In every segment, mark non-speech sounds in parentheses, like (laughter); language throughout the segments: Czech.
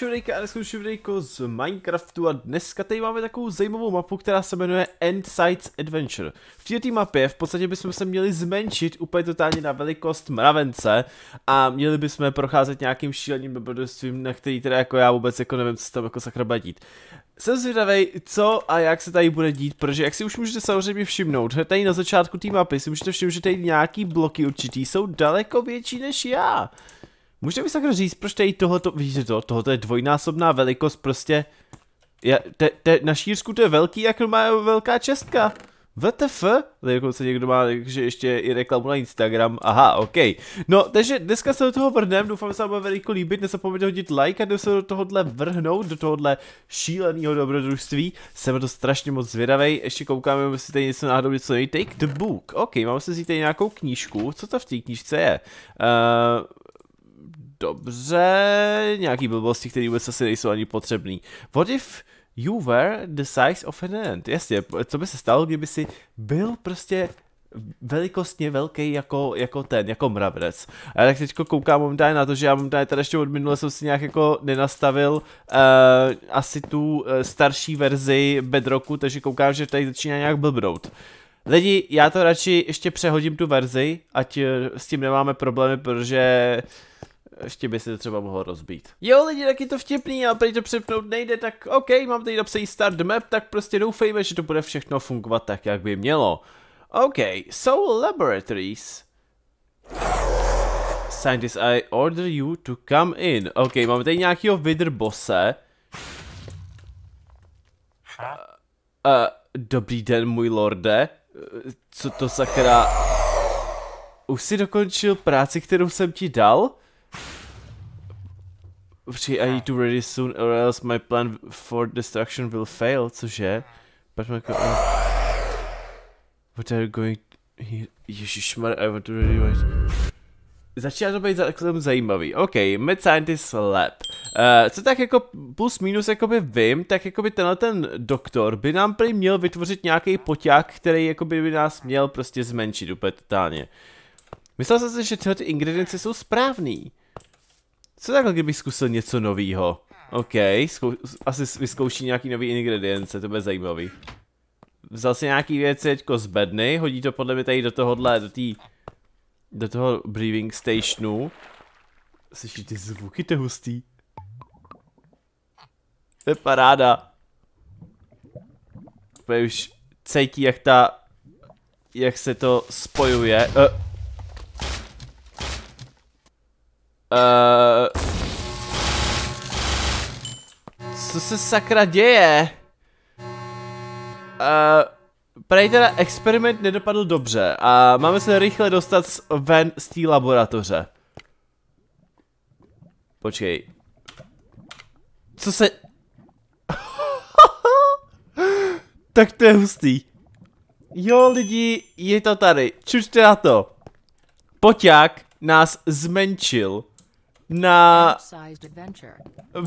Šurejka a dneska Šurejko z Minecraftu a dneska tady máme takovou zajímavou mapu, která se jmenuje End Sides Adventure. V této mapě v podstatě bychom se měli zmenšit úplně totálně na velikost mravence a měli bychom procházet nějakým šíleným dobrodružstvím, na který teda jako já vůbec jako nevím, co tam jako sakra bude dít. Jsem zvědavý, co a jak se tady bude dít, protože jak si už můžete samozřejmě všimnout, tady na začátku té mapy si můžete všimnout, že tady nějaký bloky určitý jsou daleko větší než já. Můžete mi sakra říct, proč tady tohoto, víš to, tohoto je dvojnásobná velikost prostě, je, te, te, na šířku to je velký, jak má velká čestka. VTF? Dokonce někdo má, že ještě i reklamu na Instagram. Aha, OK. No, takže dneska se do toho vrhneme, doufám, že se vám bude veliko líbit, nezapomeňte hodit like a jdeme se do tohohle vrhnout, do tohohle šíleného dobrodružství. Jsem to strašně moc zvědavý, ještě koukáme, jestli tady něco náhodou něco nejde. Take the book. OK, mám si vzít tady nějakou knížku, co to v té knížce je? Uh, Dobře, nějaký blbosti, které vůbec asi nejsou ani potřebný. What if you were the size of an ant? Jasně, co by se stalo, kdyby si byl prostě velikostně velký jako, jako ten, jako mravenec. A tak teď koukám momentálně na to, že já momentálně teda ještě od minule jsem si nějak jako nenastavil uh, asi tu uh, starší verzi bedroku, takže koukám, že tady začíná nějak blbnout. Lidi, já to radši ještě přehodím tu verzi, ať eh, s tím nemáme problémy, protože ještě by se to třeba mohlo rozbít. Jo, lidi, tak je to vtipný, ale prý to přepnout nejde, tak OK, mám tady napsaný start map, tak prostě doufejme, že to bude všechno fungovat tak, jak by mělo. OK, so laboratories. Scientist, I order you to come in. OK, máme tady nějakýho vidrbose. Uh, eh, eh, dobrý den, můj lorde. Uh, co to sakra... Už jsi dokončil práci, kterou jsem ti dal? Při I need to ready soon or else my plan for destruction will fail, což je? Pojďme jako... Oh. What are you going... Ježišmar, I want to ready right. Začíná to být celkem zajímavý. OK, Mad Scientist Lab. Uh, co tak jako plus minus jakoby vím, tak jakoby tenhle ten doktor by nám prý měl vytvořit nějaký poťák, který jakoby by nás měl prostě zmenšit úplně totálně. Myslel jsem si, že tyhle ty ingredience jsou správný. Co takhle, kdybych zkusil něco novýho? OK, asi vyzkouší nějaký nový ingredience, to bude zajímavý. Vzal si nějaký věci teďko z bedny, hodí to podle mě tady do tohohle, do tý... Do toho breathing stationu. Slyší ty zvuky, to hustý. To je paráda. Úplně už cítí, jak ta... Jak se to spojuje. Uh. Uh, co se sakra děje? Uh, Prej teda experiment nedopadl dobře a máme se rychle dostat ven z té laboratoře. Počkej. Co se... (laughs) tak to je hustý. Jo lidi, je to tady, čučte na to. Poťák nás zmenšil na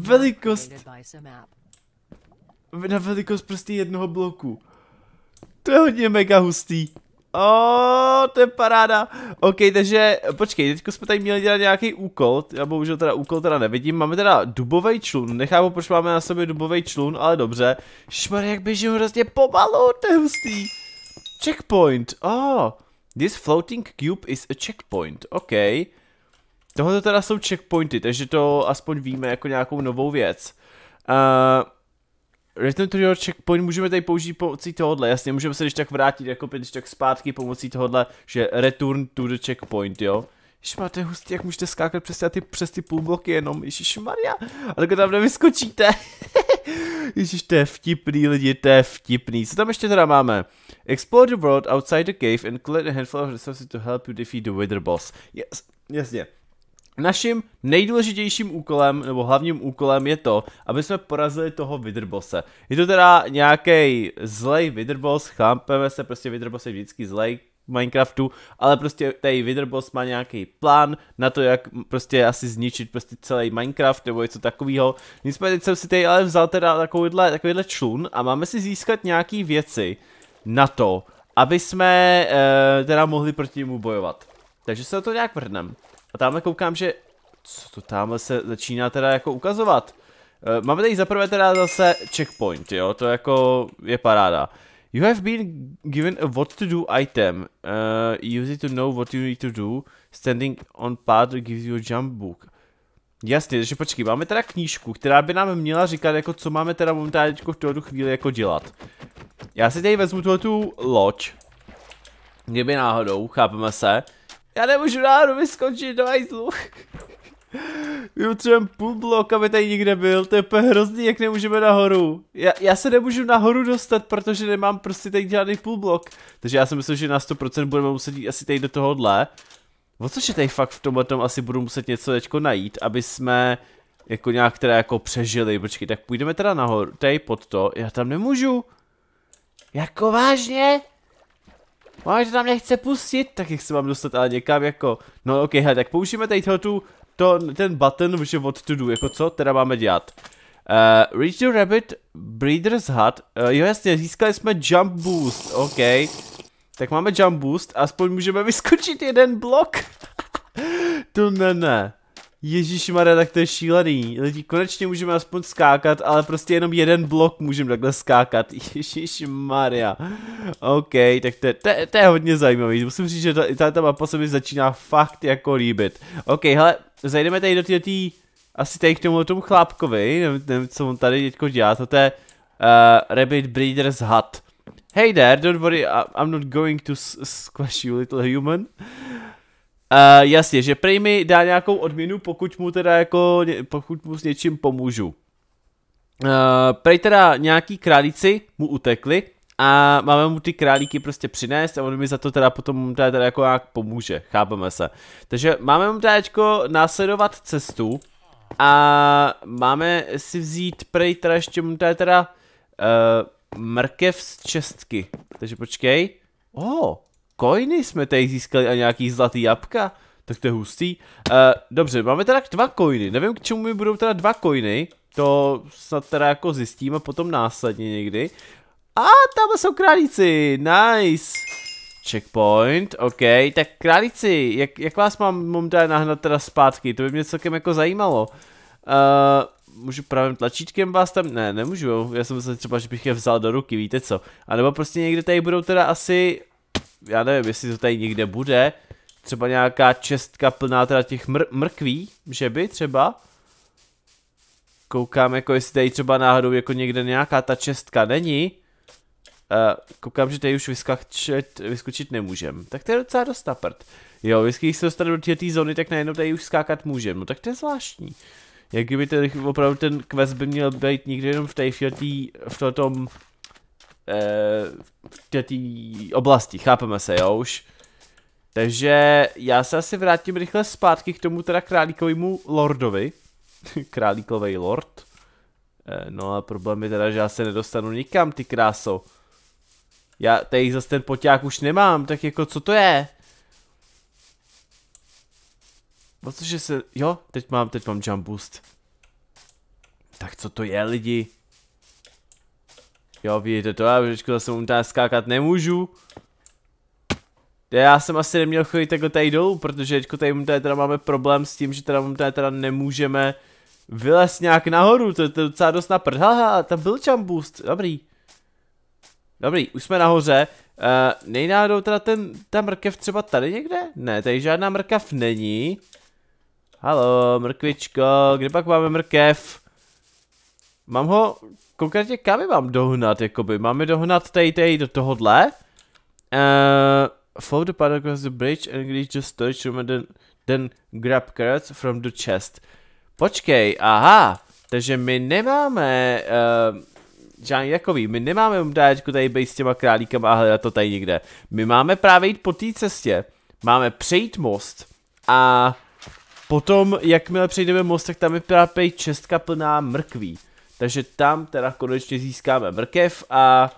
velikost na velikost prostě jednoho bloku. To je hodně mega hustý. O, to je paráda. OK, takže počkej, teď jsme tady měli dělat nějaký úkol. Já bohužel teda úkol teda nevidím. Máme teda dubový člun. Nechápu, proč máme na sobě dubový člun, ale dobře. Šmar, jak běží hrozně pomalu, to je hustý. Checkpoint. Oh, this floating cube is a checkpoint. OK. Tohle teda jsou checkpointy, takže to aspoň víme jako nějakou novou věc. Uh, eh, Return to your checkpoint můžeme tady použít pomocí tohohle, jasně, můžeme se když tak vrátit, jako když tak zpátky pomocí tohohle, že return to the checkpoint, jo. Ježiš, máte hustý, jak můžete skákat přes ty, přes ty půlbloky jenom, Ježíš Maria, ale jako tam nevyskočíte. (laughs) Ježiš, to je vtipný lidi, to je vtipný. Co tam ještě teda máme? Explore the world outside the cave and collect a handful of resources to help you defeat the wither boss. Yes, jasně. Yes, yeah. Naším nejdůležitějším úkolem, nebo hlavním úkolem je to, aby jsme porazili toho Vidrbose. Je to teda nějaký zlej Vidrbos, chápeme se, prostě Vidrbos je vždycky zlej, Minecraftu, ale prostě tady Witherboss má nějaký plán na to, jak prostě asi zničit prostě celý Minecraft nebo něco takového. Nicméně teď jsem si tady ale vzal teda takovýhle, takovýhle člun a máme si získat nějaký věci na to, aby jsme e, teda mohli proti němu bojovat. Takže se na to nějak vrhneme. A tamhle koukám, že... Co to tamhle se začíná teda jako ukazovat? Uh, máme tady zaprvé teda zase checkpoint, jo, to jako je paráda. You have been given a what to do item. Uh, use it to know what you need to do. Standing on path gives you a jump book. Jasně, takže počkej, máme teda knížku, která by nám měla říkat, jako co máme teda momentálně jako v tuto chvíli jako dělat. Já si tady vezmu tuhle tu loď. Kdyby náhodou, chápeme se. Já nemůžu náhodou vyskočit do hajzlu. My potřebujeme půl blok, aby tady nikde byl, to je hrozný, jak nemůžeme nahoru. Já, já se nemůžu nahoru dostat, protože nemám prostě tady žádný půl blok. Takže já si myslím, že na 100% budeme muset jít asi tady do tohohle. O což je tady fakt v tomhle tom asi budu muset něco teďko najít, aby jsme jako nějak teda jako přežili. Počkej, tak půjdeme teda nahoru, tady pod to, já tam nemůžu. Jako vážně? Máš, no, že tam nechce pustit, tak jak se mám dostat ale někam jako, no ok, hej, tak použijeme tady tu, to, ten button, že what to do, jako co teda máme dělat. Uh, reach the rabbit breeder's hut, uh, jo jasně, získali jsme jump boost, ok. Tak máme jump boost, aspoň můžeme vyskočit jeden blok. (laughs) to ne, ne. Ježíš Maria, tak to je šílený. Lidi, konečně můžeme aspoň skákat, ale prostě jenom jeden blok můžeme takhle skákat. (laughs) Ježíš Maria. OK, tak to, to, to, je hodně zajímavý. Musím říct, že ta, ta mapa se mi začíná fakt jako líbit. OK, hele, zajdeme tady do té asi tady k tomu tomu chlápkovi, nevím, nevím co on tady teďko dělá, to je uh, Rabbit Breeder's Hut. Hey there, don't worry, I'm not going to squash you little human. Uh, jasně, že prej mi dá nějakou odměnu, pokud mu teda jako, pokud mu s něčím pomůžu. Uh, prej teda nějaký králíci mu utekli a máme mu ty králíky prostě přinést a on mi za to teda potom teda, teda jako nějak pomůže, chápeme se. Takže máme mu teda jako následovat cestu a máme si vzít prej teda ještě mu teda, teda uh, mrkev z čestky. Takže počkej. Oh, Koiny jsme tady získali a nějaký zlatý jabka. Tak to je hustý. Uh, dobře, máme teda dva koiny. Nevím, k čemu mi budou teda dva koiny. To snad teda jako zjistíme potom následně někdy. A tam jsou králíci, nice. Checkpoint, ok, tak králíci, jak, jak vás mám, mám dát nahnat teda zpátky, to by mě celkem jako zajímalo. Uh, můžu pravým tlačítkem vás tam, ne, nemůžu, já jsem se třeba, že bych je vzal do ruky, víte co. A nebo prostě někde tady budou teda asi já nevím, jestli to tady někde bude, třeba nějaká čestka plná teda těch mr mrkví, že by třeba. Koukám, jako jestli tady třeba náhodou jako někde nějaká ta čestka není. Uh, koukám, že tady už vyskočit, vyskočit nemůžem. Tak to je docela dost na prd. Jo, vždycky, když se dostane do té zóny, tak najednou tady už skákat můžem. No tak to je zvláštní. Jak kdyby ten, opravdu ten quest by měl být někde jenom v té v tom v té oblasti, chápeme se, jo už. Takže já se asi vrátím rychle zpátky k tomu teda králíkovému lordovi. (laughs) Králíkový lord. Eh, no a problém je teda, že já se nedostanu nikam, ty kráso. Já tady zase ten poťák už nemám, tak jako co to je? Protože se, jo, teď mám, teď mám jump boost. Tak co to je lidi? Jo, vidíte to, já už zase tady skákat nemůžu. Já jsem asi neměl chodit takhle tady dolů, protože teďko tady tady teda máme problém s tím, že teda tady teda nemůžeme vylez nějak nahoru, to je to docela dost na prd. Haha, tam byl jump boost, dobrý. Dobrý, už jsme nahoře. Uh, nejnádou teda ten, ta mrkev třeba tady někde? Ne, tady žádná mrkev není. Halo, mrkvičko, kde pak máme mrkev? Mám ho, konkrétně kam mám dohnat, jakoby, máme dohnat tady tady do tohohle. Uh, eh, follow the path across jako the bridge and reach the storage room and then, then grab carrots from the chest. Počkej, aha, takže my nemáme, uh, žádný takový, my nemáme umdáčku tady být s těma králíkama a hledat to tady někde. My máme právě jít po té cestě, máme přejít most a potom, jakmile přejdeme most, tak tam je právě čestka plná mrkví. Takže tam teda konečně získáme mrkev a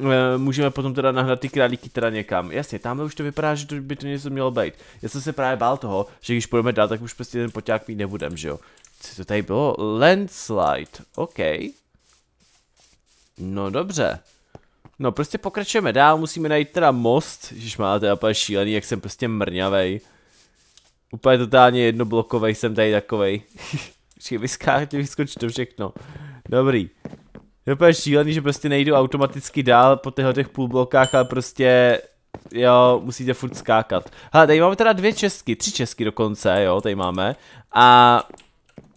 e, můžeme potom teda nahnat ty králíky teda někam. Jasně, tamhle už to vypadá, že to by to něco mělo být. Já jsem se právě bál toho, že když půjdeme dál, tak už prostě ten poťák mít nebudem, že jo. Co to tady bylo? Landslide, OK. No dobře. No prostě pokračujeme dál, musíme najít teda most, když má teda úplně šílený, jak jsem prostě mrňavej. Úplně totálně jednoblokovej jsem tady takovej. (laughs) křičí, vyskákně vyskočí to všechno. Dobrý. Je úplně šílený, že prostě nejdu automaticky dál po těchto těch půlblokách, ale prostě jo, musíte furt skákat. Hele, tady máme teda dvě česky, tři česky dokonce, jo, tady máme. A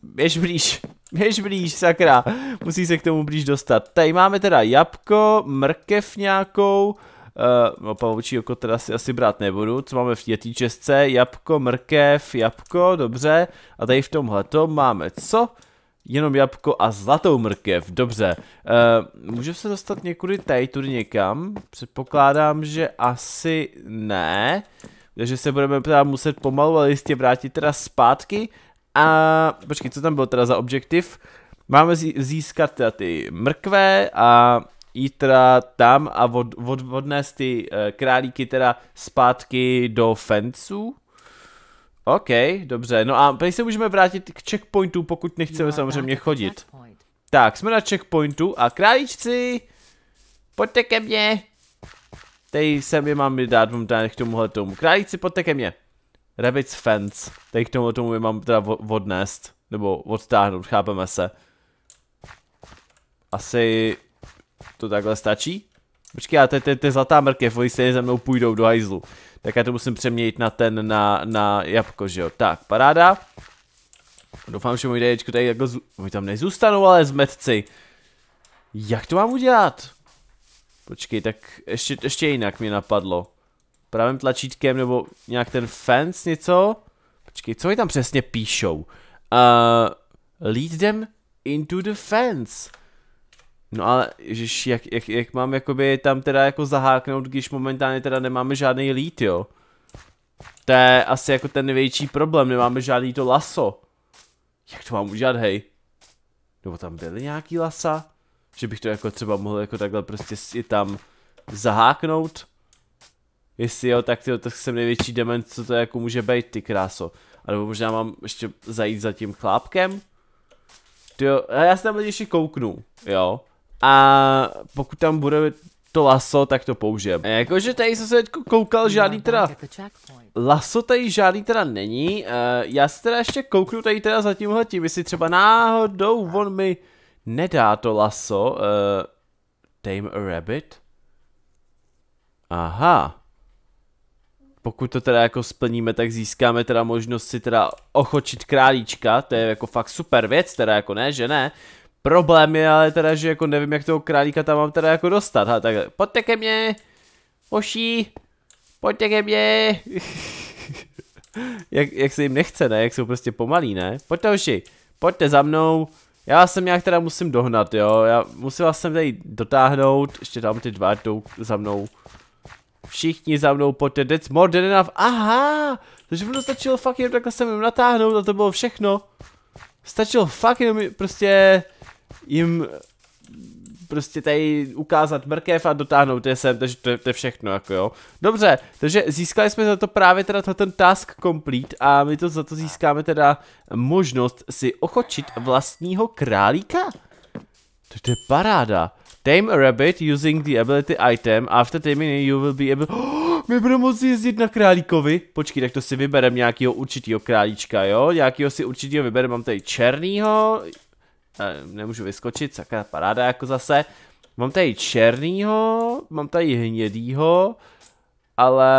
běž blíž, (laughs) běž blíž, sakra, musí se k tomu blíž dostat. Tady máme teda jabko, mrkev nějakou, Uh, pavoučí oko teda si asi brát nebudu. Co máme v té česce? Jabko, mrkev, jabko, dobře. A tady v tomhle máme co? Jenom jabko a zlatou mrkev, dobře. Uh, eh, můžu se dostat někudy tady, tudy někam? Předpokládám, že asi ne. Takže se budeme teda muset pomalu, ale jistě vrátit teda zpátky. A počkej, co tam bylo teda za objektiv? Máme získat teda ty mrkve a jít teda tam a od, od, odnést ty uh, králíky teda zpátky do fenců. OK, dobře, no a teď se můžeme vrátit k checkpointu, pokud nechceme samozřejmě chodit. Tak, jsme na checkpointu a králíčci, pojďte ke mně. Tady se je mám dát, vám dát k tomuhle tomu. Králíci, pojďte ke mně. Rabbit's fence, tady k tomu tomu je mám teda odnést, nebo odtáhnout, chápeme se. Asi to takhle stačí? Počkej, ale to je, to, zlatá mrkev, oni stejně za mnou půjdou do hajzlu. Tak já to musím přeměnit na ten, na, na jabko, že jo. Tak, paráda. Doufám, že můj dědečko tady jako... Z... Oni tam nezůstanou, ale zmetci. Jak to mám udělat? Počkej, tak ještě, ještě jinak mě napadlo. Pravým tlačítkem nebo nějak ten fence něco? Počkej, co mi tam přesně píšou? Uh, lead them into the fence. No ale ježiš, jak, jak, jak mám jakoby tam teda jako zaháknout, když momentálně teda nemáme žádný lít, jo? To je asi jako ten největší problém, nemáme žádný to laso. Jak to mám udělat, hej? Nebo tam byly nějaký lasa? Že bych to jako třeba mohl jako takhle prostě si tam zaháknout? Jestli jo, tak tyjo, tak jsem největší dement, co to jako může být, ty kráso. A nebo možná mám ještě zajít za tím chlápkem? Tyjo, já se tam ještě kouknu, jo a pokud tam bude to laso, tak to použijem. Jakože tady jsem se koukal, žádný teda... Laso tady žádný teda není, uh, já se teda ještě kouknu tady teda za tímhle tím, jestli třeba náhodou on mi nedá to laso. Uh, eh, tame a rabbit? Aha. Pokud to teda jako splníme, tak získáme teda možnost si teda ochočit králíčka, to je jako fakt super věc, teda jako ne, že ne. Problém je ale teda, že jako nevím, jak toho králíka tam mám teda jako dostat. Ha, tak pojďte ke mně, oší, pojďte ke mně. (laughs) jak, jak se jim nechce, ne? Jak jsou prostě pomalí, ne? Pojďte oši, pojďte za mnou. Já jsem nějak teda musím dohnat, jo. Já musím vás sem tady dotáhnout, ještě tam ty dva jdou za mnou. Všichni za mnou pojďte, that's more than enough. Aha, takže ono stačilo fakt jenom takhle sem jim natáhnout a to bylo všechno. Stačilo fakt jenom prostě jim eh, prostě tady ukázat mrkev a dotáhnout je sem, takže to je, to je všechno, jako jo. Dobře, takže získali jsme za to právě teda ten task complete a my to za to získáme teda možnost si ochočit vlastního králíka. To je paráda. Tame a rabbit using the ability item. After taming you will be able... Oh, (gasps) my budeme moci jezdit na králíkovi. Počkej, tak to si vyberem nějakého určitýho králíčka, jo? Nějakého si určitýho vyberem. Mám tady černýho, nemůžu vyskočit, sakra paráda jako zase. Mám tady černýho, mám tady hnědýho, ale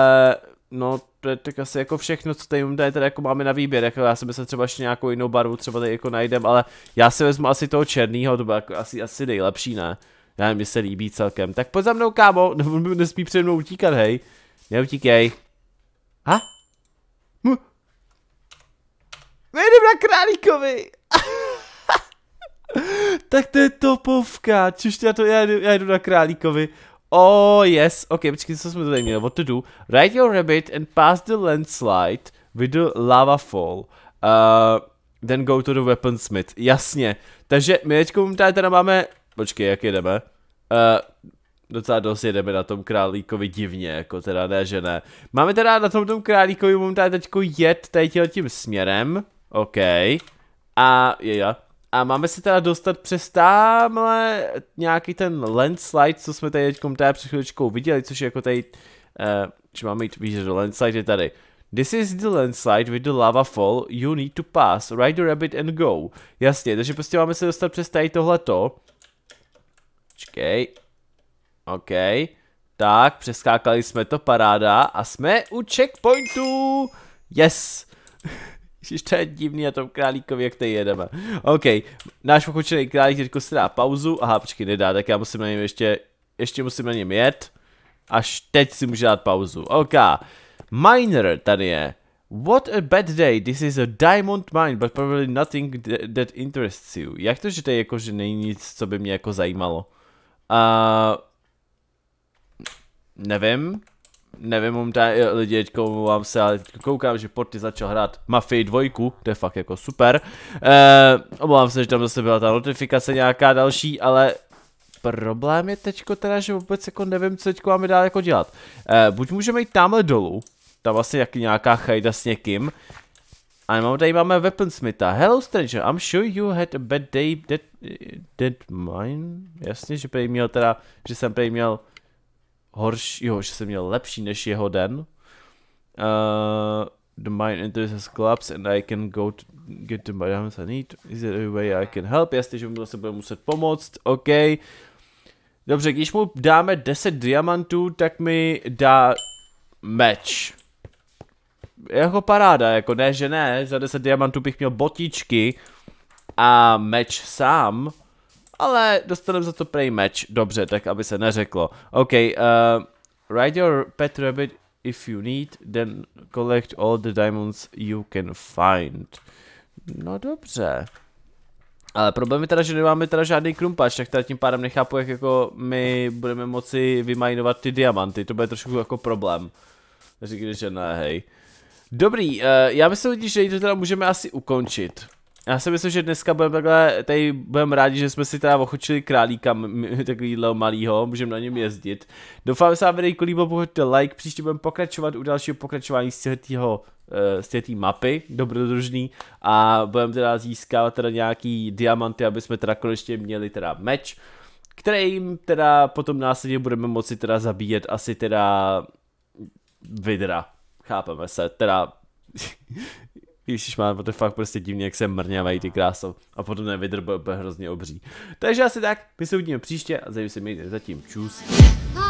no to je tak asi jako všechno, co tady, tady, tady jako máme na výběr, jako já si myslím třeba ještě nějakou jinou barvu třeba tady jako najdem, ale já si vezmu asi toho černýho, to bylo jako asi, asi nejlepší, ne? Já nevím, mi se líbí celkem. Tak pojď za mnou, kámo, (laughs) nesmí přede mnou utíkat, hej. Neutíkej. Ha? Jdem na králíkovi! (laughs) (laughs) tak to je topovka, čiž já, to, já, jdu, já jdu na králíkovi. Oh yes, ok, počkej, co jsme tady měli, what to do. Ride your rabbit and pass the landslide with the lava fall. Uh, then go to the weaponsmith, jasně. Takže my teďko tady teda máme, počkej, jak jedeme? Uh, docela dost jedeme na tom králíkovi divně, jako teda ne, že ne. Máme teda na tom, tom králíkovi tady teďko jet tady tím směrem, ok. A je já. A máme se teda dostat přes tamhle nějaký ten landslide, co jsme tady teda před chvíličkou viděli, což je jako tady, uh, že máme jít víš, do landslide je tady. This is the landslide with the lava fall, you need to pass, ride the rabbit and go. Jasně, takže prostě máme se dostat přes tady tohleto. Počkej. OK. Tak, přeskákali jsme to, paráda. A jsme u checkpointu. Yes. (laughs) Když to je divný na tom králíkovi, jak tady jedeme. OK, náš pochočený králík teďko si dá pauzu. Aha, počkej, nedá, tak já musím na něm ještě, ještě musím na něm jet. Až teď si může dát pauzu. OK, miner tady je. What a bad day, this is a diamond mine, but probably nothing that interests you. Jak to, že to je jako, že není nic, co by mě jako zajímalo? Uh, nevím, nevím, tady. lidi, teďko omlouvám se, ale teď koukám, že Porty začal hrát Mafii 2, to je fakt jako super. Eh, omlouvám se, že tam zase byla ta notifikace nějaká další, ale problém je teď teda, že vůbec jako nevím, co teď máme dál jako dělat. Eh, buď můžeme jít tamhle dolů, tam asi jak nějaká chajda s někým, a mám, tady máme Weaponsmitha. Hello stranger, I'm sure you had a bad day that, that mine. Jasně, že prej měl teda, že jsem prej měl horší, jo, že jsem měl lepší než jeho den. Uh, the mine enters has collapsed and I can go to get the items I need. Is there a way I can help? Jasně, že mu zase bude muset pomoct, OK. Dobře, když mu dáme 10 diamantů, tak mi dá meč. Jako paráda, jako ne, že ne, za 10 diamantů bych měl botičky a meč sám ale dostaneme za to prej meč, dobře, tak aby se neřeklo. OK, uh, eh, ride your pet rabbit if you need, then collect all the diamonds you can find. No dobře. Ale problém je teda, že nemáme teda žádný krumpač, tak teda tím pádem nechápu, jak jako my budeme moci vymajnovat ty diamanty, to bude trošku jako problém. Říkne, že ne, hej. Dobrý, uh, já myslím, že to teda můžeme asi ukončit. Já si myslím, že dneska budeme takhle, tady budeme rádi, že jsme si teda ochočili králíka takovýhle malýho, můžeme na něm jezdit. Doufám, že se vám videjko líbilo, pohoďte like, příště budeme pokračovat u dalšího pokračování z těchto eh, z té mapy dobrodružný a budeme teda získávat teda nějaký diamanty, aby jsme teda konečně měli teda meč, kterým teda potom následně budeme moci teda zabíjet asi teda vidra. Chápeme se, teda Ježíš má, to fakt prostě divný, jak se mrňavají ty krásou a potom ten vydr bude hrozně obří. Takže asi tak, my se uvidíme příště a zajím se mějte zatím. Čus. No,